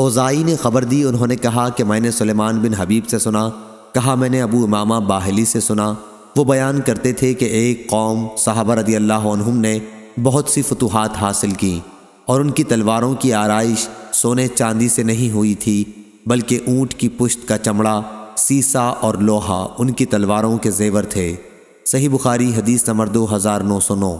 ओजाई ने खबर दी उन्होंने कहा कि मैंने सुलेमान बिन हबीब से सुना कहा मैंने अबू इमामा बाहली से सुना वो बयान करते थे कि एक कौम साहबा रदी अल्लाह ने बहुत सी फतूहत हासिल की और उनकी तलवारों की आरइश सोने चांदी से नहीं हुई थी बल्कि ऊँट की पुश्त का चमड़ा सीसा और लोहा उनकी तलवारों के जेवर थे सही बुखारी हदीस नंबर दो हज़ार नौ सौ नौ